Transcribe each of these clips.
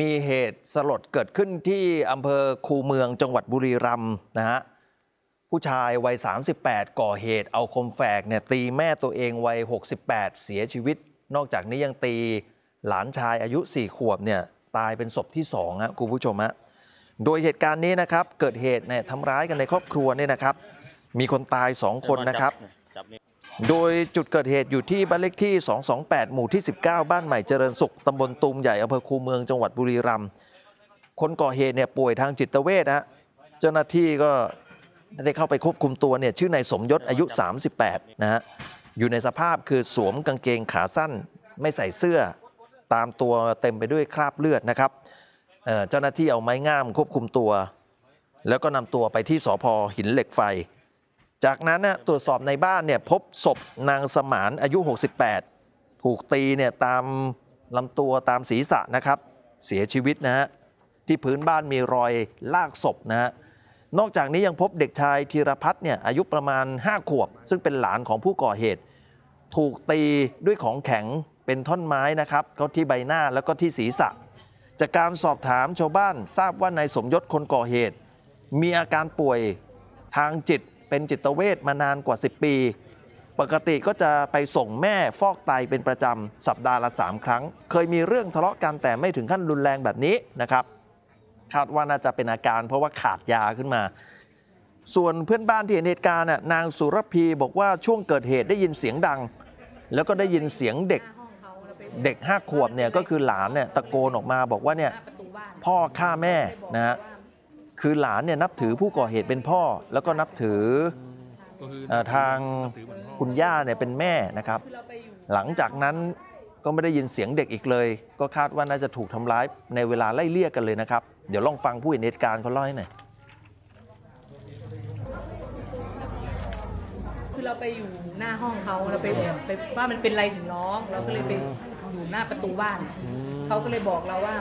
มีเหตุสลดเกิดขึ้นที่อำเภอ คูเมืองจังหวัดบุรีรัมย์นะฮะ ผู้ชายวัย 38 ก่อเหตุเอาคมแฝกเนี่ยตีแม่ตัวเองวัย 68 เสียชีวิต นอกจากนี้ยังตีหลานชายอายุ4ขวบเนี่ยตายเป็นศพที่2อะคุณผู้ชมฮะโดยเหตุการณ์นี้นะครับเกิดเหตุเนี่ยทำร้ายกันในครอบครัวเนี่ยนะครับ มีคนตาย 2 คนนะครับโดยจุดเกิดเหตุอยู่ที่บ้านเลขที่ 228 หมู่ที่ 19 บ้านใหม่เจริญสุขตำบลตุมใหญ่อำเภอคูเมืองจังหวัดบุรีรัมย์ คนก่อเหตุเนี่ยป่วยทางจิตเวชนะเจ้าหน้าที่ก็ได้เข้าไปควบคุมตัวเนี่ยชื่อนายสมยศ อายุ 38 นะฮะ อยู่ในสภาพคือสวมกางเกงขาสั้นไม่ใส่เสื้อตามตัวเต็มไปด้วยคราบเลือดนะครับ เจ้าหน้าที่เอาไม้งามควบคุมตัว แล้วก็นำตัวไปที่สพหินเหล็กไฟจากนั้นนะตรวจสอบในบ้านเนี่ยพบศพนางสมานอายุ 68 ถูกตีเนี่ยตามลำตัวตามศีรษะนะครับเสียชีวิตนะฮะที่พื้นบ้านมีรอยลากศพนะฮะนอกจากนี้ยังพบเด็กชายธีรพัฒน์เนี่ยอายุประมาณ 5 ขวบ ซึ่งเป็นหลานของผู้ก่อเหตุ ถูกตีด้วยของแข็งเป็นท่อนไม้นะครับก็ที่ใบหน้าแล้วก็ที่ศีรษะจากการสอบถามชาวบ้านทราบว่านายสมยศคนก่อเหตุ มีอาการป่วยทางจิตเป็นจิตเวชมานานกว่า 10 ปี ปกติก็จะไปส่งแม่ฟอกไตเป็นประจำสัปดาห์ละ3ครั้ง เคยมีเรื่องทะเลาะกันแต่ไม่ถึงขั้นรุนแรงแบบนี้นะครับคาดว่าน่าจะเป็นอาการเพราะว่าขาดยาขึ้นมา ส่วนเพื่อนบ้านที่เห็นเหตุการณ์นางสุรพีบอกว่าช่วงเกิดเหตุได้ยินเสียงดัง แล้วก็ได้ยินเสียงเด็กเด็กห้าขวบเนี่ยก็คือหลานเนี่ยตะโกนออกมาบอกว่าเนี่ยพ่อฆ่าแม่นะฮะคือหลานเนี่ยนับถือผู้ก่อเหตุเป็นพ่อ แล้วก็นับถือทางคุณย่าเนี่ยเป็นแม่นะครับ หลังจากนั้นก็ไม่ได้ยินเสียงเด็กอีกเลย ก็คาดว่าน่าจะถูกทำร้ายในเวลาไล่เลี่ยกันเลยนะครับเดี๋ยวลองฟังผู้ เห็นเหตุการณ์เขาเล่าให้หน่อยคือเราไปอยู่หน้าห้องเขาเราไปไปว่ามันเป็นไรถึงน้อง เราก็เลยไปอยู่หน้าประตูบ้านเขาก็เลยบอกเราว่า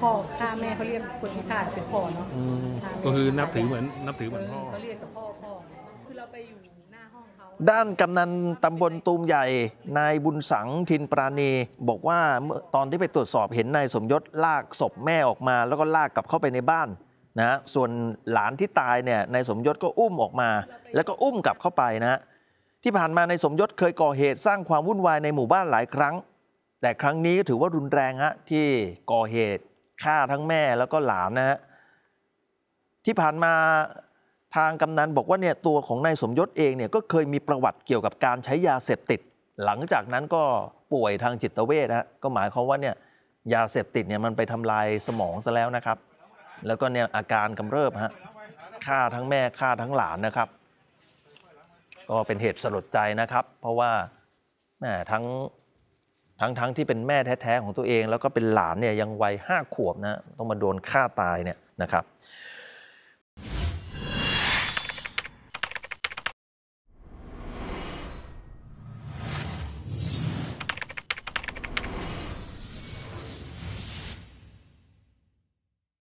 พ่อข่าแม่เขาเรียกคนที่ขาาเป็นพ่อเนาะก็คือนับถือเหมือนนับถือเหมือนพ่อ เขาเรียกกับพ่อพ่อคือเราไปอยู่หน้าห้องเขาด้านกำนันตำบลตูมใหญ่ นายบุญสัง ทินปราณี บอกว่าเมื่อตอนที่ไปตรวจสอบเห็นนายสมยศลากศพแม่ออกมา แล้วก็ลากกลับเข้าไปในบ้านนะส่วนหลานที่ตายเนี่ยนายสมยศก็อุ้มออกมา แล้วก็อุ้มกลับเข้าไปนะะที่ผ่านมานายสมยศเคยก่อเหตุ สร้างความวุ่นวายในหมู่บ้านหลายครั้ง แต่ครั้งนี้ก็ถือว่ารุนแรงฮะที่ก่อเหตุฆ่าทั้งแม่แล้วก็หลานนะฮะที่ผ่านมาทางกำนันบอกว่าเนี่ยตัวของนายสมยศเองเนี่ยก็เคยมีประวัติเกี่ยวกับการใช้ยาเสพติด หลังจากนั้นก็ป่วยทางจิตเวชนะก็หมายความว่าเนี่ยยาเสพติดเนี่ยมันไปทำลายสมองซะแล้วนะครับ แล้วก็เนี่ยอาการกำเริบฮะฆ่าทั้งแม่ฆ่าทั้งหลานนะครับ ก็เป็นเหตุสลดใจนะครับ เพราะว่าทั้งทั้งๆทที่เป็นแม่แท้ๆของตัวเอง แล้วก็เป็นหลานเนี่ยยังวัยห้าขวบนะต้องมาโดนฆ่าตายเนี่ยนะครับ